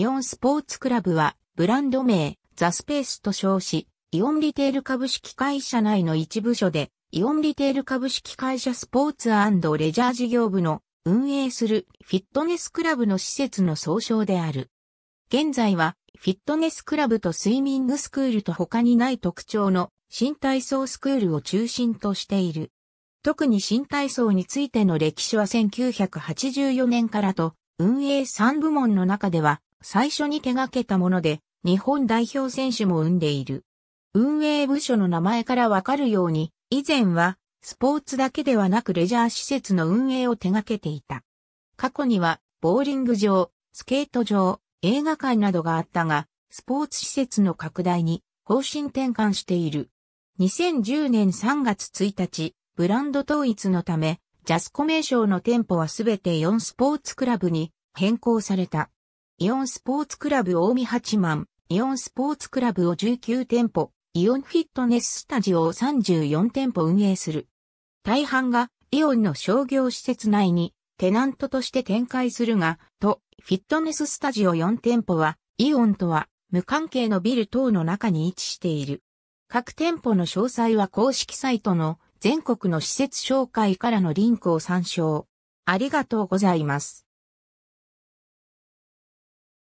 イオンスポーツクラブは、ブランド名、ザスペースと称し、イオンリテール株式会社内の一部署で、イオンリテール株式会社スポーツレジャー事業部の運営するフィットネスクラブの施設の総称である。現在はフィットネスクラブとスイミングスクールと他にない特徴の新体操スクールを中心としている。特に新体操についての歴史は1984年からと運営3部門の中では最初に手掛けたもので、日本代表選手も生んでいる。運営部署の名前からわかるように、以前は、スポーツだけではなくレジャー施設の運営を手掛けていた。過去には、ボーリング場、スケート場、映画館などがあったが、スポーツ施設の拡大に方針転換している。2010年3月1日、ブランド統一のため、ジャスコ名称の店舗はすべて4スポーツクラブに変更された。イオンスポーツクラブ大見八万、イオンスポーツクラブを19店舗、イオンフィットネススタジオを34店舗運営する。大半がイオンの商業施設内にテナントとして展開するが、と、フィットネススタジオ4店舗は、イオンとは無関係のビル等の中に位置している。各店舗の詳細は公式サイトの全国の施設紹介からのリンクを参照。ありがとうございます。